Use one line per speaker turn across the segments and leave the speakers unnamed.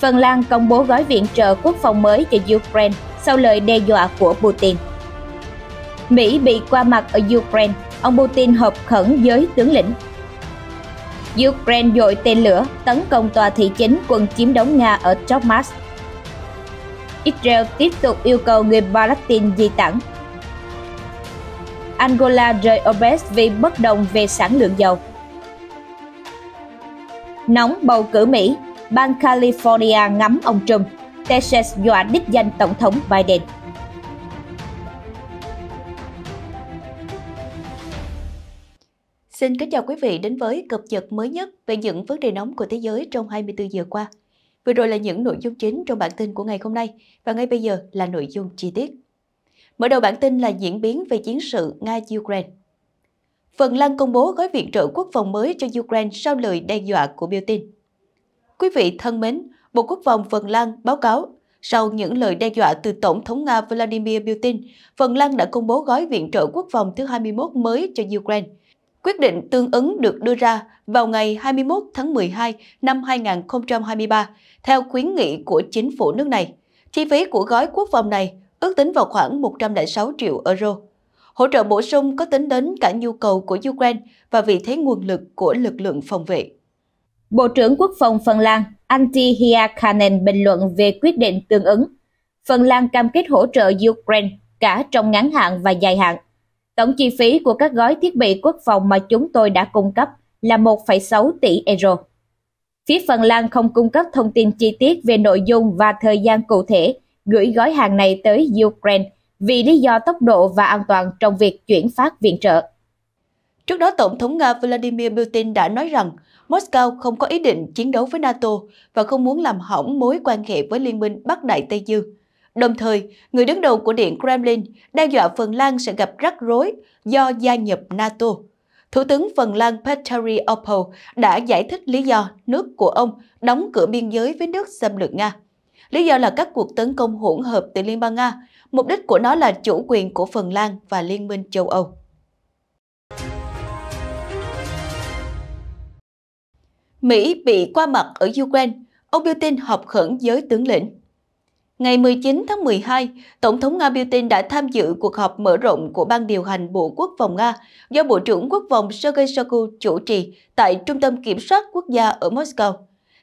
Phần Lan công bố gói viện trợ quốc phòng mới cho Ukraine sau lời đe dọa của Putin. Mỹ bị qua mặt ở Ukraine, ông Putin họp khẩn với tướng lĩnh. Ukraine dội tên lửa tấn công tòa thị chính quân chiếm đóng Nga ở Tokmas. Israel tiếp tục yêu cầu người Palestine di tản. Angola rời OPEC vì bất đồng về sản lượng dầu. Nóng bầu cử Mỹ, bang California ngắm ông Trump, Texas dọa đích danh Tổng thống Biden. Xin kính chào quý vị đến với cập nhật mới
nhất về những vấn đề nóng của thế giới trong 24 giờ qua. Vừa rồi là những nội dung chính trong bản tin của ngày hôm nay và ngay bây giờ là nội dung chi tiết. Mở đầu bản tin là diễn biến về chiến sự Nga-Ukraine. Phần Lan công bố gói viện trợ quốc phòng mới cho Ukraine sau lời đe dọa của Putin. Quý vị thân mến, Bộ Quốc phòng Phần Lan báo cáo sau những lời đe dọa từ Tổng thống Nga Vladimir Putin, Phần Lan đã công bố gói viện trợ quốc phòng thứ 21 mới cho Ukraine. Quyết định tương ứng được đưa ra vào ngày 21 tháng 12 năm 2023, theo khuyến nghị của chính phủ nước này. Chi phí của gói quốc phòng này ước tính vào khoảng 106 triệu euro. Hỗ trợ bổ sung có tính đến cả nhu cầu của Ukraine và vị thế nguồn lực của lực lượng phòng
vệ. Bộ trưởng Quốc phòng Phần Lan Antti Hiakanen bình luận về quyết định tương ứng. Phần Lan cam kết hỗ trợ Ukraine cả trong ngắn hạn và dài hạn. Tổng chi phí của các gói thiết bị quốc phòng mà chúng tôi đã cung cấp là 1,6 tỷ euro. Phía Phần Lan không cung cấp thông tin chi tiết về nội dung và thời gian cụ thể gửi gói hàng này tới Ukraine vì lý do tốc độ và an toàn trong việc chuyển phát viện trợ. Trước đó, Tổng thống Nga Vladimir Putin đã nói rằng
Moscow không có ý định chiến đấu với NATO và không muốn làm hỏng mối quan hệ với Liên minh Bắc Đại Tây Dương. Đồng thời, người đứng đầu của Điện Kremlin đe dọa Phần Lan sẽ gặp rắc rối do gia nhập NATO. Thủ tướng Phần Lan Petteri Orpo đã giải thích lý do nước của ông đóng cửa biên giới với nước xâm lược Nga. Lý do là các cuộc tấn công hỗn hợp từ Liên bang Nga, mục đích của nó là chủ quyền của Phần Lan và Liên minh châu Âu. Mỹ bị qua mặt ở Ukraine, ông Putin họp khẩn với tướng lĩnh. Ngày 19 tháng 12, Tổng thống Nga Putin đã tham dự cuộc họp mở rộng của Ban điều hành Bộ Quốc phòng Nga do Bộ trưởng Quốc phòng Sergei Shoigu chủ trì tại Trung tâm Kiểm soát Quốc gia ở Moscow.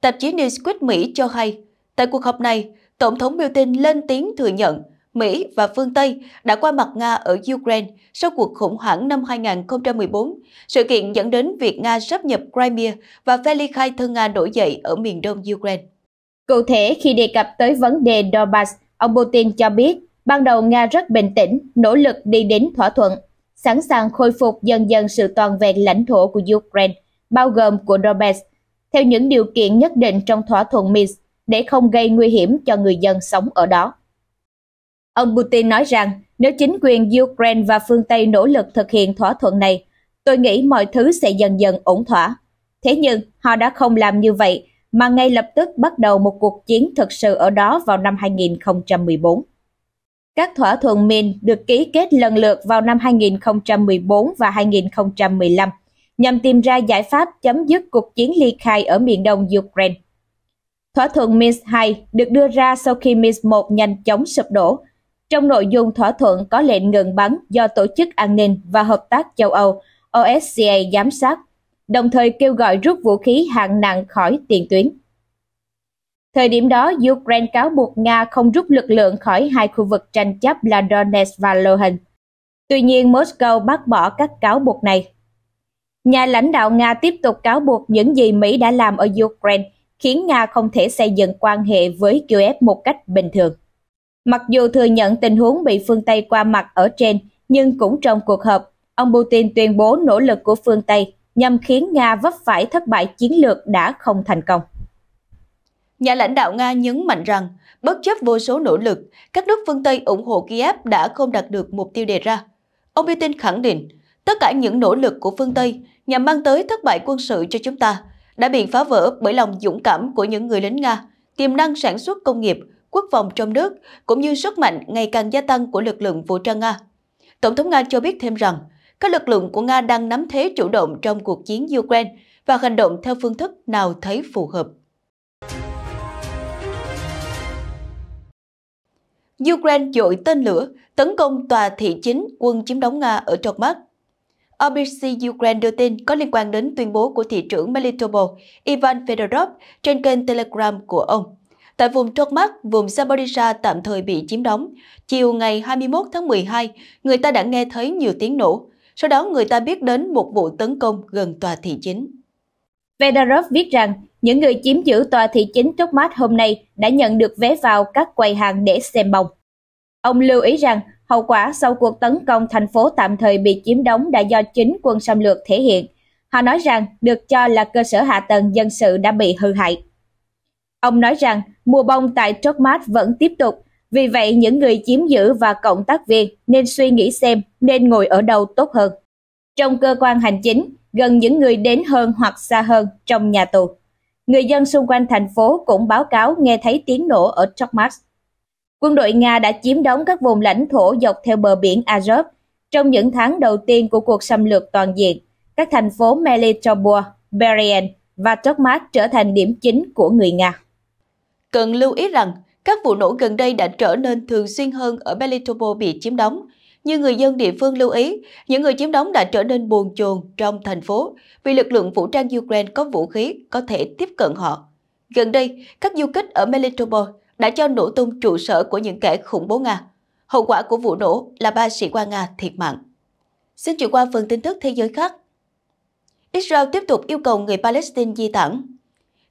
Tạp chí Newsweek Mỹ cho hay, tại cuộc họp này, Tổng thống Putin lên tiếng thừa nhận Mỹ và phương Tây đã qua mặt Nga ở Ukraine sau cuộc khủng hoảng năm 2014, sự kiện dẫn đến việc Nga sắp nhập Crimea
và khai thân Nga nổi dậy ở miền đông Ukraine. Cụ thể, khi đề cập tới vấn đề Donbass, ông Putin cho biết ban đầu Nga rất bình tĩnh, nỗ lực đi đến thỏa thuận, sẵn sàng khôi phục dần dần sự toàn vẹn lãnh thổ của Ukraine, bao gồm của Donbass, theo những điều kiện nhất định trong thỏa thuận Minsk để không gây nguy hiểm cho người dân sống ở đó. Ông Putin nói rằng nếu chính quyền Ukraine và phương Tây nỗ lực thực hiện thỏa thuận này, tôi nghĩ mọi thứ sẽ dần dần ổn thỏa. Thế nhưng họ đã không làm như vậy mà ngay lập tức bắt đầu một cuộc chiến thực sự ở đó vào năm 2014. Các thỏa thuận Min được ký kết lần lượt vào năm 2014 và 2015 nhằm tìm ra giải pháp chấm dứt cuộc chiến ly khai ở miền đông Ukraine. Thỏa thuận Minsk 2 được đưa ra sau khi Minsk 1 nhanh chóng sụp đổ trong nội dung thỏa thuận có lệnh ngừng bắn do Tổ chức An ninh và Hợp tác châu Âu OSCE giám sát, đồng thời kêu gọi rút vũ khí hạng nặng khỏi tiền tuyến. Thời điểm đó, Ukraine cáo buộc Nga không rút lực lượng khỏi hai khu vực tranh chấp là Donetsk và Luhansk. Tuy nhiên, Moscow bác bỏ các cáo buộc này. Nhà lãnh đạo Nga tiếp tục cáo buộc những gì Mỹ đã làm ở Ukraine khiến Nga không thể xây dựng quan hệ với Kiev một cách bình thường. Mặc dù thừa nhận tình huống bị phương Tây qua mặt ở trên, nhưng cũng trong cuộc họp, ông Putin tuyên bố nỗ lực của phương Tây nhằm khiến Nga vấp phải thất bại chiến lược đã không thành công. Nhà lãnh đạo Nga nhấn mạnh rằng, bất
chấp vô số nỗ lực, các nước phương Tây ủng hộ Kiev đã không đạt được mục tiêu đề ra. Ông Putin khẳng định, tất cả những nỗ lực của phương Tây nhằm mang tới thất bại quân sự cho chúng ta đã bị phá vỡ bởi lòng dũng cảm của những người lính Nga, tiềm năng sản xuất công nghiệp quốc phòng trong nước, cũng như sức mạnh ngày càng gia tăng của lực lượng vũ trang Nga. Tổng thống Nga cho biết thêm rằng, các lực lượng của Nga đang nắm thế chủ động trong cuộc chiến Ukraine và hành động theo phương thức nào thấy phù hợp. Ukraine dội tên lửa, tấn công tòa thị chính quân chiếm đóng Nga ở Tokmak. ABC Ukraine đưa tin có liên quan đến tuyên bố của thị trưởng Melitopol Ivan Fedorov trên kênh Telegram của ông. Tại vùng Tokmak, vùng Zaporizhia tạm thời bị chiếm đóng, chiều ngày 21 tháng 12, người ta đã nghe thấy nhiều tiếng nổ. Sau đó người ta biết đến một vụ tấn công gần tòa thị chính.
Fedorov viết rằng những người chiếm giữ tòa thị chính Tokmak hôm nay đã nhận được vé vào các quầy hàng để xem bóng. Ông lưu ý rằng hậu quả sau cuộc tấn công thành phố tạm thời bị chiếm đóng đã do chính quân xâm lược thể hiện. Họ nói rằng được cho là cơ sở hạ tầng dân sự đã bị hư hại. Ông nói rằng mùa bông tại Tokmat vẫn tiếp tục, vì vậy những người chiếm giữ và cộng tác viên nên suy nghĩ xem nên ngồi ở đâu tốt hơn. Trong cơ quan hành chính, gần những người đến hơn hoặc xa hơn trong nhà tù. Người dân xung quanh thành phố cũng báo cáo nghe thấy tiếng nổ ở Tokmat. Quân đội Nga đã chiếm đóng các vùng lãnh thổ dọc theo bờ biển Azov trong những tháng đầu tiên của cuộc xâm lược toàn diện. Các thành phố Melitopol, Berrien và Tokmat trở thành điểm chính của người Nga. Cần lưu ý rằng, các vụ
nổ gần đây đã trở nên thường xuyên hơn ở Belitopo bị chiếm đóng. Như người dân địa phương lưu ý, những người chiếm đóng đã trở nên buồn chồn trong thành phố vì lực lượng vũ trang Ukraine có vũ khí có thể tiếp cận họ. Gần đây, các du kích ở Melitopol đã cho nổ tung trụ sở của những kẻ khủng bố Nga. Hậu quả của vụ nổ là ba sĩ quan Nga thiệt mạng. Xin chuyển qua phần tin tức thế giới khác. Israel tiếp tục yêu cầu người Palestine di tản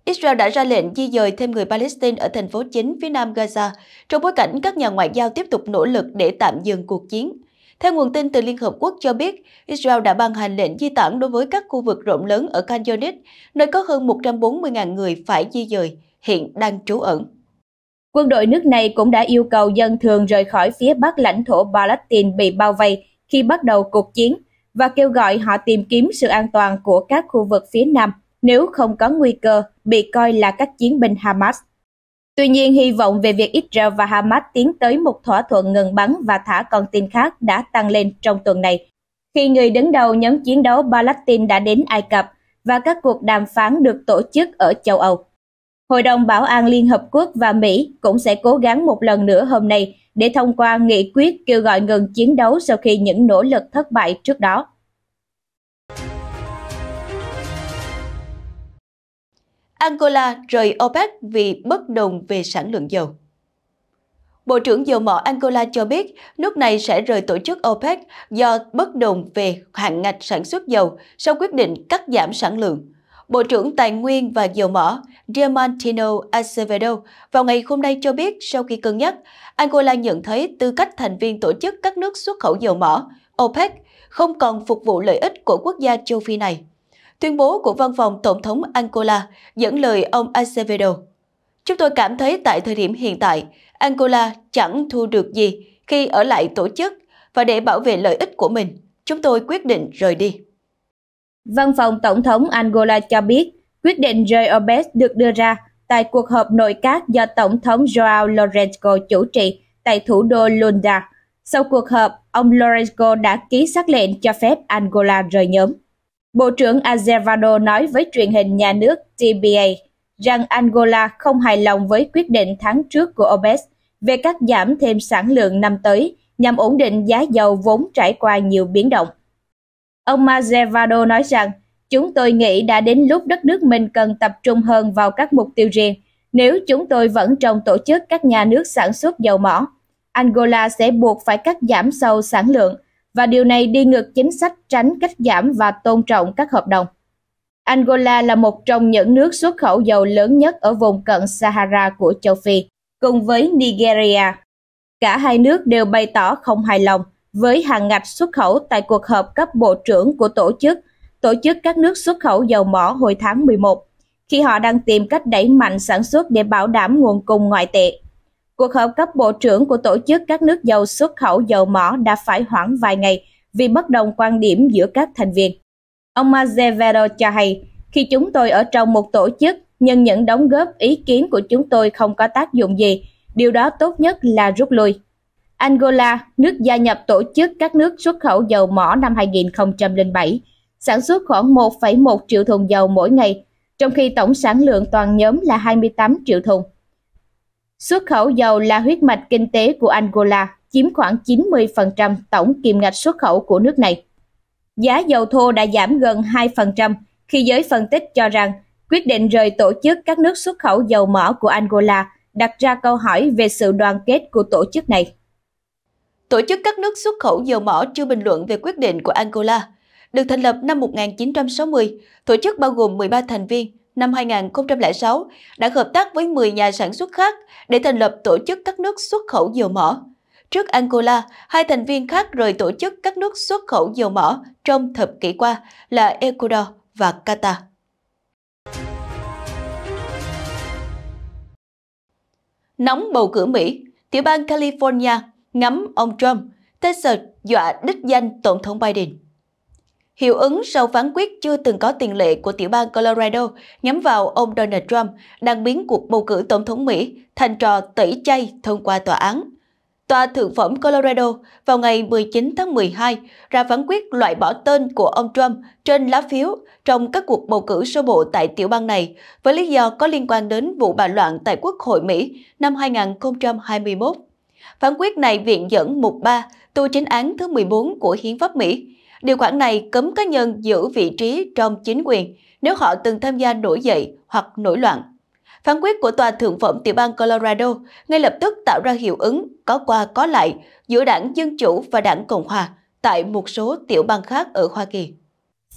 Israel đã ra lệnh di dời thêm người Palestine ở thành phố chính phía nam Gaza, trong bối cảnh các nhà ngoại giao tiếp tục nỗ lực để tạm dừng cuộc chiến. Theo nguồn tin từ Liên Hợp Quốc cho biết, Israel đã ban hành lệnh di tản đối với các khu vực rộng lớn ở Khan Yunis, nơi có
hơn 140.000 người phải di dời, hiện đang trú ẩn. Quân đội nước này cũng đã yêu cầu dân thường rời khỏi phía bắc lãnh thổ Palestine bị bao vây khi bắt đầu cuộc chiến và kêu gọi họ tìm kiếm sự an toàn của các khu vực phía nam nếu không có nguy cơ bị coi là các chiến binh Hamas. Tuy nhiên, hy vọng về việc Israel và Hamas tiến tới một thỏa thuận ngừng bắn và thả con tin khác đã tăng lên trong tuần này, khi người đứng đầu nhóm chiến đấu Palestine đã đến Ai Cập và các cuộc đàm phán được tổ chức ở châu Âu. Hội đồng Bảo an Liên Hợp Quốc và Mỹ cũng sẽ cố gắng một lần nữa hôm nay để thông qua nghị quyết kêu gọi ngừng chiến đấu sau khi những nỗ lực thất bại trước đó.
Angola rời OPEC vì bất đồng về sản lượng dầu. Bộ trưởng dầu mỏ Angola cho biết nước này sẽ rời tổ chức OPEC do bất đồng về hạn ngạch sản xuất dầu sau quyết định cắt giảm sản lượng. Bộ trưởng Tài nguyên và Dầu mỏ Diamantino Acevedo vào ngày hôm nay cho biết sau khi cân nhắc, Angola nhận thấy tư cách thành viên tổ chức các nước xuất khẩu dầu mỏ OPEC không còn phục vụ lợi ích của quốc gia châu Phi này. Tuyên bố của văn phòng Tổng thống Angola dẫn lời ông Acevedo. Chúng tôi cảm thấy tại thời điểm hiện tại, Angola chẳng thu được gì khi ở lại tổ chức và để bảo vệ lợi ích của mình,
chúng tôi quyết định rời đi. Văn phòng Tổng thống Angola cho biết, quyết định rời OPEC được đưa ra tại cuộc họp nội các do Tổng thống João Lourenço chủ trì tại thủ đô Luanda. Sau cuộc họp, ông Lourenço đã ký xác lệnh cho phép Angola rời nhóm. Bộ trưởng Azevedo nói với truyền hình nhà nước TBA rằng Angola không hài lòng với quyết định tháng trước của OPEC về cắt giảm thêm sản lượng năm tới nhằm ổn định giá dầu vốn trải qua nhiều biến động. Ông Azevedo nói rằng, chúng tôi nghĩ đã đến lúc đất nước mình cần tập trung hơn vào các mục tiêu riêng. Nếu chúng tôi vẫn trong tổ chức các nhà nước sản xuất dầu mỏ, Angola sẽ buộc phải cắt giảm sâu sản lượng và điều này đi ngược chính sách tránh cách giảm và tôn trọng các hợp đồng. Angola là một trong những nước xuất khẩu dầu lớn nhất ở vùng cận Sahara của châu Phi, cùng với Nigeria. Cả hai nước đều bày tỏ không hài lòng với hàng ngạch xuất khẩu tại cuộc họp cấp bộ trưởng của tổ chức, tổ chức các nước xuất khẩu dầu mỏ hồi tháng 11, khi họ đang tìm cách đẩy mạnh sản xuất để bảo đảm nguồn cung ngoại tệ cuộc họp cấp bộ trưởng của tổ chức các nước dầu xuất khẩu dầu mỏ đã phải hoãn vài ngày vì bất đồng quan điểm giữa các thành viên. Ông Azevedo cho hay, khi chúng tôi ở trong một tổ chức nhưng những đóng góp ý kiến của chúng tôi không có tác dụng gì, điều đó tốt nhất là rút lui. Angola, nước gia nhập tổ chức các nước xuất khẩu dầu mỏ năm 2007, sản xuất khoảng 1,1 triệu thùng dầu mỗi ngày, trong khi tổng sản lượng toàn nhóm là 28 triệu thùng. Xuất khẩu dầu là huyết mạch kinh tế của Angola, chiếm khoảng 90% tổng kim ngạch xuất khẩu của nước này. Giá dầu thô đã giảm gần 2% khi giới phân tích cho rằng quyết định rời tổ chức các nước xuất khẩu dầu mỏ của Angola đặt ra câu hỏi về sự đoàn kết của tổ chức này. Tổ chức các nước xuất khẩu dầu mỏ chưa bình luận về quyết
định của Angola. Được thành lập năm 1960, tổ chức bao gồm 13 thành viên, năm 2006 đã hợp tác với 10 nhà sản xuất khác để thành lập tổ chức các nước xuất khẩu dầu mỏ. Trước Angola, hai thành viên khác rời tổ chức các nước xuất khẩu dầu mỏ trong thập kỷ qua là Ecuador và Qatar. Nóng bầu cử Mỹ, tiểu bang California ngắm ông Trump, Texas dọa đích danh Tổng thống Biden. Hiệu ứng sau phán quyết chưa từng có tiền lệ của tiểu bang Colorado nhắm vào ông Donald Trump đang biến cuộc bầu cử tổng thống Mỹ thành trò tẩy chay thông qua tòa án. Tòa thượng phẩm Colorado vào ngày 19 tháng 12 ra phán quyết loại bỏ tên của ông Trump trên lá phiếu trong các cuộc bầu cử sơ bộ tại tiểu bang này với lý do có liên quan đến vụ bạo loạn tại Quốc hội Mỹ năm 2021. Phán quyết này viện dẫn mục 3 tu chính án thứ 14 của Hiến pháp Mỹ Điều khoản này cấm cá nhân giữ vị trí trong chính quyền nếu họ từng tham gia nổi dậy hoặc nổi loạn. Phán quyết của Tòa Thượng phẩm tiểu bang Colorado ngay lập tức tạo ra hiệu ứng có qua có lại giữa đảng Dân Chủ và đảng Cộng Hòa tại một số
tiểu bang khác ở Hoa Kỳ.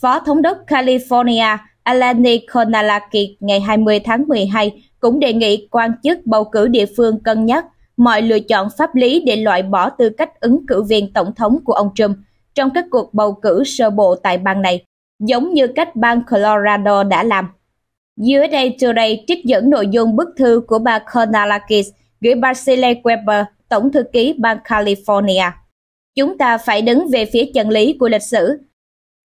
Phó Thống đốc California Alani Konalaki ngày 20 tháng 12 cũng đề nghị quan chức bầu cử địa phương cân nhắc mọi lựa chọn pháp lý để loại bỏ tư cách ứng cử viên tổng thống của ông Trump trong các cuộc bầu cử sơ bộ tại bang này, giống như cách bang Colorado đã làm. dưới đây Today trích dẫn nội dung bức thư của bà Kornalakis gửi Basile Weber, tổng thư ký bang California. Chúng ta phải đứng về phía chân lý của lịch sử.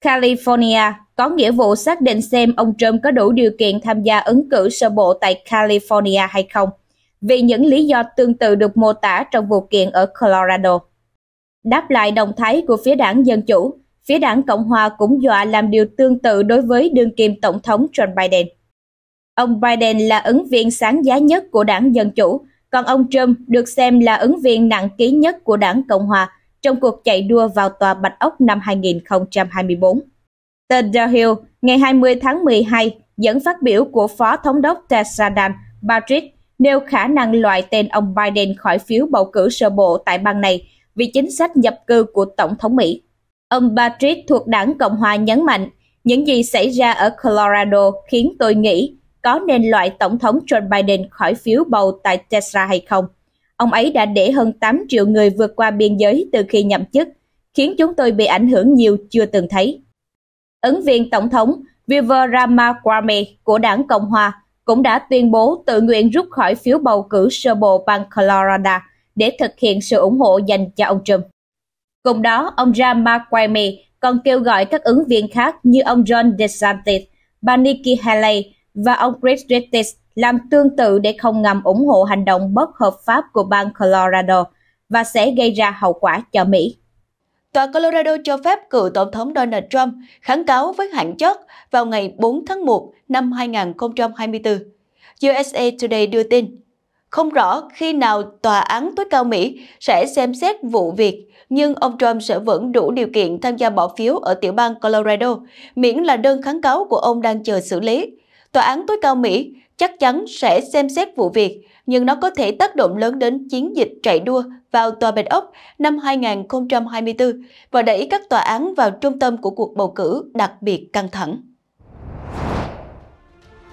California có nghĩa vụ xác định xem ông Trump có đủ điều kiện tham gia ứng cử sơ bộ tại California hay không, vì những lý do tương tự được mô tả trong vụ kiện ở Colorado. Đáp lại động thái của phía đảng Dân Chủ, phía đảng Cộng Hòa cũng dọa làm điều tương tự đối với đương kim Tổng thống John Biden. Ông Biden là ứng viên sáng giá nhất của đảng Dân Chủ, còn ông Trump được xem là ứng viên nặng ký nhất của đảng Cộng Hòa trong cuộc chạy đua vào tòa Bạch Ốc năm 2024. Tờ The Hill ngày 20 tháng 12 dẫn phát biểu của Phó Thống đốc Texadan Patrick nêu khả năng loại tên ông Biden khỏi phiếu bầu cử sơ bộ tại bang này vì chính sách nhập cư của Tổng thống Mỹ. Ông Patrick thuộc đảng Cộng hòa nhấn mạnh, những gì xảy ra ở Colorado khiến tôi nghĩ có nên loại Tổng thống Joe Biden khỏi phiếu bầu tại tesla hay không. Ông ấy đã để hơn 8 triệu người vượt qua biên giới từ khi nhậm chức, khiến chúng tôi bị ảnh hưởng nhiều chưa từng thấy. Ứng viên Tổng thống Viveramakwamy của đảng Cộng Hòa cũng đã tuyên bố tự nguyện rút khỏi phiếu bầu cử sơ bộ bang Colorado để thực hiện sự ủng hộ dành cho ông Trump. Cùng đó, ông Ramaswamy còn kêu gọi các ứng viên khác như ông John DeSantis, bà Nikki Haley và ông Chris Christie làm tương tự để không ngầm ủng hộ hành động bất hợp pháp của bang Colorado và sẽ gây ra hậu quả cho Mỹ. Tòa Colorado cho phép
cựu Tổng thống Donald Trump kháng cáo với hạn chót vào ngày 4 tháng 1 năm 2024. USA Today đưa tin, không rõ khi nào Tòa án tối cao Mỹ sẽ xem xét vụ việc, nhưng ông Trump sẽ vẫn đủ điều kiện tham gia bỏ phiếu ở tiểu bang Colorado, miễn là đơn kháng cáo của ông đang chờ xử lý. Tòa án tối cao Mỹ chắc chắn sẽ xem xét vụ việc, nhưng nó có thể tác động lớn đến chiến dịch chạy đua vào Tòa Bạch Ốc năm 2024 và đẩy các tòa án vào trung tâm của cuộc bầu cử đặc biệt căng thẳng.